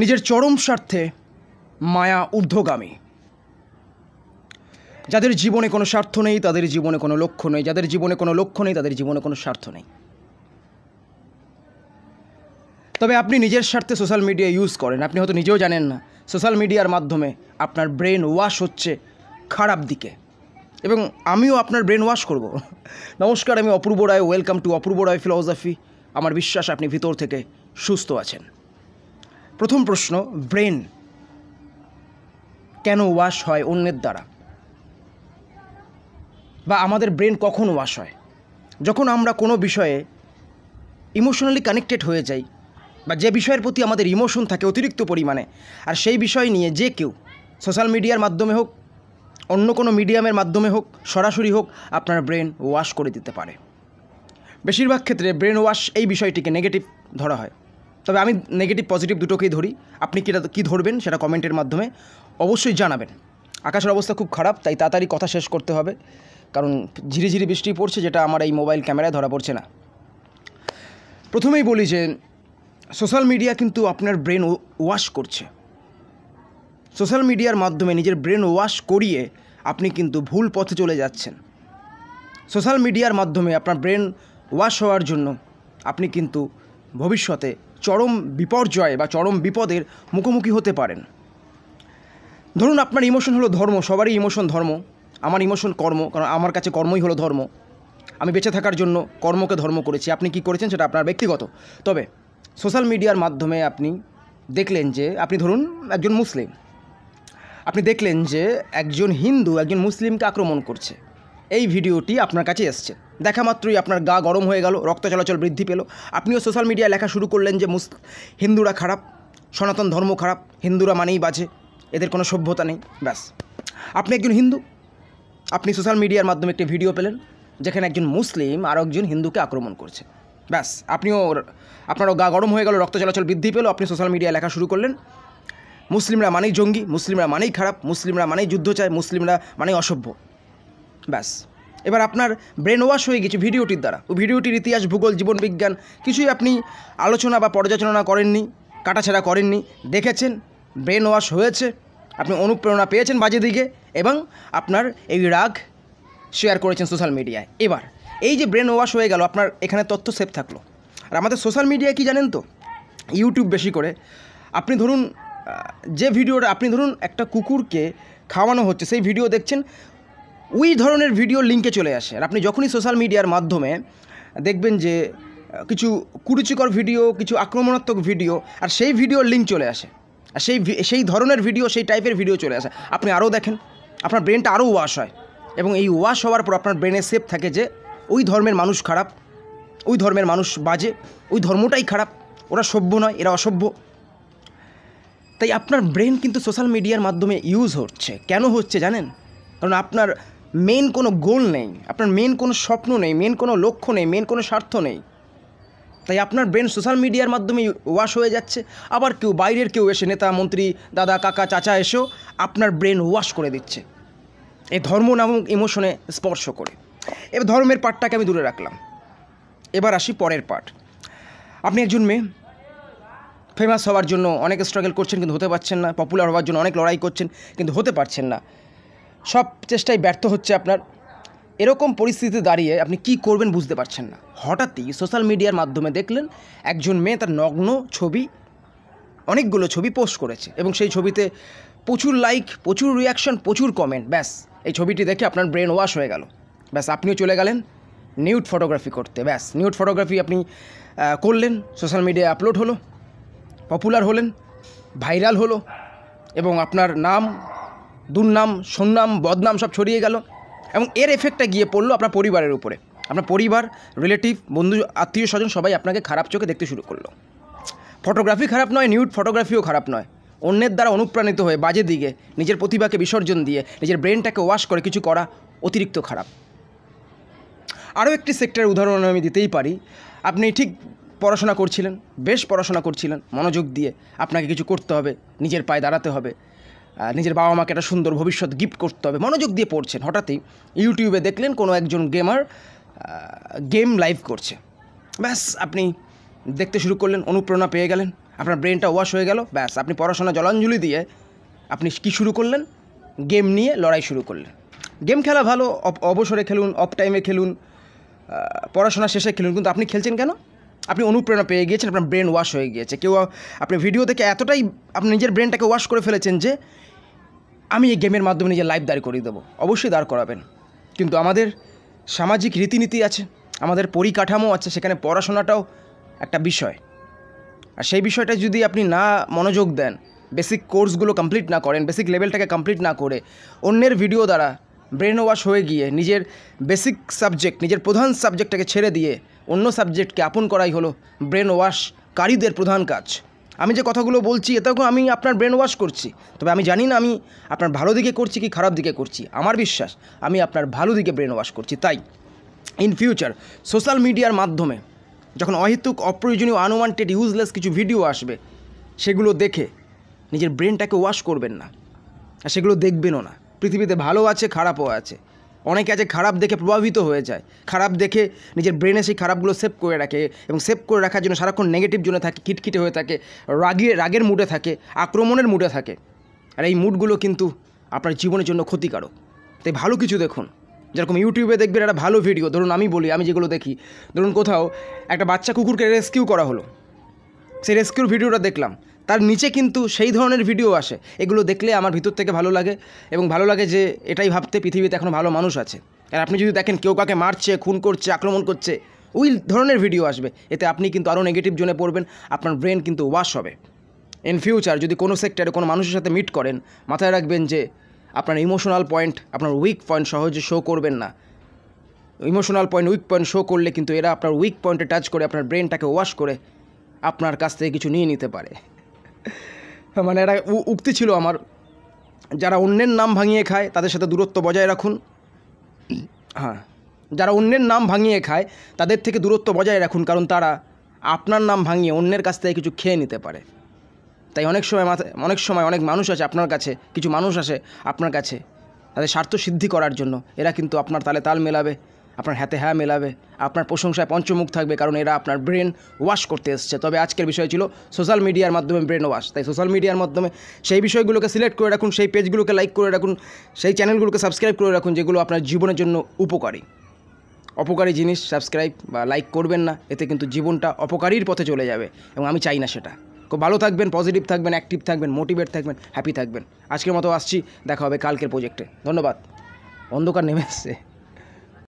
নিজের চরম স্বার্থে মায়া ঊর্ধ্বগামী যাদের জীবনে কোনো স্বার্থ নেই তাদের জীবনে কোনো লক্ষ্য নেই যাদের জীবনে কোনো লক্ষ্য নেই তাদের জীবনে কোনো স্বার্থ নেই তবে আপনি নিজের স্বার্থে সোশ্যাল মিডিয়া ইউজ করেন আপনি হয়তো নিজেও জানেন না সোশ্যাল মিডিয়ার মাধ্যমে আপনার ব্রেন ওয়াশ হচ্ছে খারাপ দিকে এবং আমিও আপনার ব্রেন ওয়াশ করব নমস্কার আমি Apurba Roy welcome to Apurba Roy philosophy আমার বিশ্বাস আপনি ভিতর থেকে সুস্থ আছেন প্রথম প্রশ্ন ব্রেন কেন ওয়াশ হয় অন্যের দ্বারা বা আমাদের ব্রেন কখন ওয়াশ হয় যখন আমরা কোনো বিষয়ে ইমোশনালি কানেক্টেড হয়ে যাই বা যে বিষয়ের প্রতি আমাদের ইমোশন থাকে অতিরিক্ত পরিমাণে আর সেই বিষয় নিয়ে যে কেউ সোশ্যাল মিডিয়ার মাধ্যমে হোক অন্য কোনো মিডিয়ামের মাধ্যমে হোক সরাসরি হোক আপনার ব্রেন ওয়াশ করে দিতে পারে বেশিরভাগ ক্ষেত্রে ব্রেন ওয়াশ এই বিষয়টিকে নেগেটিভ ধরা হয় তবে আমি নেগেটিভ পজিটিভ দুটোকেই ধরি আপনি কীটা কী ধরবেন সেটা কমেন্টের মাধ্যমে অবশ্যই জানাবেন আকাশের অবস্থা খুব খারাপ তাই তাড়াতাড়ি কথা শেষ করতে হবে কারণ ঝিরি ঝিরি বৃষ্টি পড়ছে যেটা আমার এই মোবাইল ক্যামেরায় ধরা পড়ছে না প্রথমেই বলি যে সোশ্যাল মিডিয়া কিন্তু আপনার ব্রেন ওয়াশ করছে সোশ্যাল মিডিয়ার মাধ্যমে নিজের ব্রেন ওয়াশ করিয়ে আপনি কিন্তু ভুল পথে চলে যাচ্ছেন সোশ্যাল মিডিয়ার মাধ্যমে আপনার ব্রেন ওয়াশ হওয়ার জন্য আপনি কিন্তু ভবিষ্যতে চরম বিপর্যয় বা চরম বিপদের মুখোমুখি হতে পারেন ধরুন আপনার ইমোশন হলো ধর্ম সবারই ইমোশন ধর্ম আমার ইমোশন কর্ম কারণ আমার কাছে কর্মই হলো ধর্ম আমি বেঁচে থাকার জন্য কর্মকে ধর্ম করেছি আপনি কি করেছেন সেটা আপনার ব্যক্তিগত তবে সোশ্যাল মিডিয়ার মাধ্যমে আপনি দেখলেন যে আপনি ধরুন একজন মুসলিম আপনি দেখলেন যে একজন হিন্দু একজন মুসলিমকে আক্রমণ করছে এই ভিডিওটি আপনার কাছে এসছে দেখা মাত্রই আপনার গা গরম হয়ে গেল রক্ত চলাচল বৃদ্ধি পেল আপনিও সোশ্যাল মিডিয়ায় লেখা শুরু করলেন যে মুস হিন্দুরা খারাপ সনাতন ধর্ম খারাপ হিন্দুরা মানেই বাজে এদের কোনো সভ্যতা নেই ব্যাস আপনি একজন হিন্দু আপনি সোশ্যাল মিডিয়ার মাধ্যমে একটি ভিডিও পেলেন যেখানে একজন মুসলিম আর একজন হিন্দুকে আক্রমণ করছে ব্যাস আপনিও আপনারও গা গরম হয়ে গেল রক্ত চলাচল বৃদ্ধি পেল আপনি সোশ্যাল মিডিয়ায় লেখা শুরু করলেন মুসলিমরা মানেই জঙ্গি মুসলিমরা মানেই খারাপ মুসলিমরা মানেই যুদ্ধ চায় মুসলিমরা মানেই অসভ্য ব্যাস এবার আপনার ব্রেন ওয়াশ হয়ে গেছে ভিডিওটির দ্বারা ও ভিডিওটির ইতিহাস ভূগোল জীবনবিজ্ঞান কিছুই আপনি আলোচনা বা পর্যালোচনা করেননি কাটাছেড়া করেননি দেখেছেন ব্রেন ওয়াশ হয়েছে আপনি অনুপ্রেরণা পেয়েছেন বাজে দিকে এবং আপনার এই রাগ শেয়ার করেছেন সোশ্যাল মিডিয়ায় এবার এই যে ব্রেন ওয়াশ হয়ে গেল আপনার এখানে তথ্য সেভ থাকলো আর আমাদের সোশ্যাল মিডিয়ায় কি জানেন তো ইউটিউব বেশি করে আপনি ধরুন যে ভিডিওটা আপনি ধরুন একটা কুকুরকে খাওয়ানো হচ্ছে সেই ভিডিও দেখছেন ওই ধরনের ভিডিও লিঙ্কে চলে আসে আর আপনি যখনই সোশ্যাল মিডিয়ার মাধ্যমে দেখবেন যে কিছু কুরুচিকর ভিডিও কিছু আক্রমণাত্মক ভিডিও আর সেই ভিডিওর লিঙ্ক চলে আসে আর সেই সেই ধরনের ভিডিও সেই টাইপের ভিডিও চলে আসে আপনি আরও দেখেন আপনার ব্রেনটা আরও ওয়াশ হয় এবং এই ওয়াশ হওয়ার পর আপনার ব্রেনে সেফ থাকে যে ওই ধর্মের মানুষ খারাপ ওই ধর্মের মানুষ বাজে ওই ধর্মটাই খারাপ ওরা সভ্য নয় এরা অসভ্য তাই আপনার ব্রেন কিন্তু সোশ্যাল মিডিয়ার মাধ্যমে ইউজ হচ্ছে কেন হচ্ছে জানেন কারণ আপনার মেন কোনো গোল নেই আপনার মেন কোনো স্বপ্ন নেই মেন কোনো লক্ষ্য নেই মেন কোনো স্বার্থ নেই তাই আপনার ব্রেন সোশ্যাল মিডিয়ার মাধ্যমে ওয়াশ হয়ে যাচ্ছে আবার কেউ বাইরের কেউ এসে নেতা মন্ত্রী দাদা কাকা চাচা এসেও আপনার ব্রেন ওয়াশ করে দিচ্ছে এই ধর্ম নামক ইমোশনে স্পর্শ করে এবার ধর্মের পাঠটাকে আমি দূরে রাখলাম এবার আসি পরের পাঠ আপনি একজন মেয়ে ফেমাস হওয়ার জন্য অনেক স্ট্রাগল করছেন কিন্তু হতে পারছেন না পপুলার হওয়ার জন্য অনেক লড়াই করছেন কিন্তু হতে পারছেন না সব চেষ্টাই ব্যর্থ হচ্ছে আপনার এরকম পরিস্থিতিতে দাঁড়িয়ে আপনি কি করবেন বুঝতে পারছেন না হঠাৎই সোশ্যাল মিডিয়ার মাধ্যমে দেখলেন একজন মেয়ে তার নগ্ন ছবি অনেকগুলো ছবি পোস্ট করেছে এবং সেই ছবিতে প্রচুর লাইক প্রচুর রিয়াকশন প্রচুর কমেন্ট ব্যাস এই ছবিটি দেখে আপনার ব্রেন ওয়াশ হয়ে গেল ব্যাস আপনিও চলে গেলেন নিউড ফটোগ্রাফি করতে ব্যাস নিউড ফটোগ্রাফি আপনি করলেন সোশ্যাল মিডিয়ায় আপলোড হলো পপুলার হলেন ভাইরাল হলো এবং আপনার নাম দুর্নাম সুনাম বদনাম সব ছড়িয়ে গেল এবং এর এফেক্টটা গিয়ে পড়লো আপনার পরিবারের উপরে আপনার পরিবার রিলেটিভ বন্ধু আত্মীয় স্বজন সবাই আপনাকে খারাপ চোখে দেখতে শুরু করলো ফটোগ্রাফি খারাপ নয় নিউড ফটোগ্রাফিও খারাপ নয় অন্যের দ্বারা অনুপ্রাণিত হয়ে বাজে দিকে নিজের প্রতিভাকে বিসর্জন দিয়ে নিজের ব্রেনটাকে ওয়াশ করে কিছু করা অতিরিক্ত খারাপ আরও একটি সেক্টরের উদাহরণ আমি দিতেই পারি আপনি ঠিক পড়াশোনা করছিলেন বেশ পড়াশোনা করছিলেন মনোযোগ দিয়ে আপনাকে কিছু করতে হবে নিজের পায়ে দাঁড়াতে হবে নিজের বাবা মাকে একটা সুন্দর ভবিষ্যৎ গিফট করতে হবে মনোযোগ দিয়ে পড়ছেন হঠাৎই ইউটিউবে দেখলেন কোনো একজন গেমার গেম লাইভ করছে ব্যাস আপনি দেখতে শুরু করলেন অনুপ্রেরণা পেয়ে গেলেন আপনার ব্রেনটা ওয়াশ হয়ে গেল ব্যাস আপনি পড়াশোনা জলাঞ্জলি দিয়ে আপনি কি শুরু করলেন গেম নিয়ে লড়াই শুরু করলেন গেম খেলা ভালো অবসরে খেলুন অফ টাইমে খেলুন পড়াশোনা শেষে খেলুন কিন্তু আপনি খেলছেন কেন আপনি অনুপ্রেরণা পেয়ে গিয়েছেন আপনার ব্রেন ওয়াশ হয়ে গিয়েছে কেউ আপনি ভিডিও থেকে এতটাই আপনি নিজের ব্রেনটাকে ওয়াশ করে ফেলেছেন যে আমি এই গেমের মাধ্যমে নিজের লাইফ দাঁড় করিয়ে দেবো অবশ্যই দাঁড় করাবেন কিন্তু আমাদের সামাজিক রীতিনীতি আছে আমাদের পরিকাঠামো আছে সেখানে পড়াশোনাটাও একটা বিষয় আর সেই বিষয়টা যদি আপনি না মনোযোগ দেন বেসিক কোর্সগুলো কমপ্লিট না করেন বেসিক লেভেলটাকে কমপ্লিট না করে অন্যের ভিডিও দ্বারা ব্রেন ওয়াশ হয়ে গিয়ে নিজের বেসিক সাবজেক্ট নিজের প্রধান সাবজেক্টটাকে ছেড়ে দিয়ে অন্য সাবজেক্টকে আপন করাই হলো ব্রেন ওয়াশ কারীদের প্রধান কাজ আমি যে কথাগুলো বলছি এটাকেও আমি আপনার ব্রেন ওয়াশ করছি তবে আমি জানি না আমি আপনার ভালো দিকে করছি কি খারাপ দিকে করছি আমার বিশ্বাস আমি আপনার ভালো দিকে ব্রেন ওয়াশ করছি তাই ইন ফিউচার সোশ্যাল মিডিয়ার মাধ্যমে যখন অহেতুক অপ্রয়োজনীয় আনওয়ান্টেড ইউজলেস কিছু ভিডিও আসবে সেগুলো দেখে নিজের ব্রেনটাকে ওয়াশ করবেন না আর সেগুলো দেখবেনও না পৃথিবীতে ভালো আছে খারাপও আছে অনেকে আছে খারাপ দেখে প্রভাবিত হয়ে যায় খারাপ দেখে নিজের ব্রেনে সেই খারাপগুলো সেভ করে রাখে এবং সেভ করে রাখার জন্য সারাক্ষণ নেগেটিভ জন্য থাকে খিটখিটে হয়ে থাকে রাগিয়ে রাগের মুডে থাকে আক্রমণের মুডে থাকে আর এই মুডগুলো কিন্তু আপনার জীবনের জন্য ক্ষতিকারক তাই ভালো কিছু দেখুন যেরকম ইউটিউবে দেখবেন একটা ভালো ভিডিও ধরুন আমি বলি আমি যেগুলো দেখি ধরুন কোথাও একটা বাচ্চা কুকুরকে রেস্কিউ করা হলো সেই রেস্কিউর ভিডিওটা দেখলাম তার নিচে কিন্তু সেই ধরনের ভিডিও আসে এগুলো দেখলে আমার ভিতর থেকে ভালো লাগে এবং ভালো লাগে যে এটাই ভাবতে পৃথিবীতে এখনও ভালো মানুষ আছে আর আপনি যদি দেখেন কেউ কাকে মারছে খুন করছে আক্রমণ করছে ওই ধরনের ভিডিও আসবে এতে আপনি কিন্তু আরও নেগেটিভ জোনে পড়বেন আপনার ব্রেন কিন্তু ওয়াশ হবে ইন ফিউচার যদি কোনো সেক্টরে কোনো মানুষের সাথে মিট করেন মাথায় রাখবেন যে আপনার ইমোশনাল পয়েন্ট আপনার উইক পয়েন্ট সহজে শো করবেন না emotional point weak point show করলে কিন্তু এরা আপনার উইক পয়েন্টে টাচ করে আপনার ব্রেনটাকে ওয়াশ করে আপনার কাছ থেকে কিছু নিয়ে নিতে পারে হ্যাঁ, মানে এটা উক্তি ছিল আমার যারা অন্যের নাম ভাঙিয়ে খায় তাদের সাথে দূরত্ব বজায় রাখুন হ্যাঁ যারা অন্যের নাম ভাঙিয়ে খায় তাদের থেকে দূরত্ব বজায় রাখুন কারণ তারা আপনার নাম ভাঙিয়ে অন্যের কাছ থেকে কিছু খেয়ে নিতে পারে তাই অনেক সময় মাথায় অনেক সময় অনেক মানুষ আছে আপনার কাছে কিছু মানুষ আসে আপনার কাছে তাদের স্বার্থ সিদ্ধি করার জন্য এরা কিন্তু আপনার তালে তাল মেলাবে আপনার হাতে হ্যাঁ মেলাবে আপনার প্রশংসায় পঞ্চমুখ থাকবে কারণ এরা আপনার ব্রেন ওয়াশ করতে এসছে তবে আজকের বিষয় ছিল সোশ্যাল মিডিয়ার মাধ্যমে ব্রেন ওয়াশ তাই সোশ্যাল মিডিয়ার মাধ্যমে সেই বিষয়গুলোকে সিলেক্ট করে রাখুন সেই পেজগুলোকে লাইক করে রাখুন সেই চ্যানেলগুলোকে সাবস্ক্রাইব করে রাখুন যেগুলো আপনার জীবনের জন্য উপকারী অপকারী জিনিস সাবস্ক্রাইব বা লাইক করবেন না এতে কিন্তু জীবনটা অপকারীর পথে চলে যাবে এবং আমি চাই না সেটা খুব ভালো থাকবেন পজিটিভ থাকবেন অ্যাক্টিভ থাকবেন মোটিভেট থাকবেন হ্যাপি থাকবেন আজকের মতো আসছি দেখা হবে কালকের প্রোজেক্টে ধন্যবাদ অন্ধকার নেমে আসছে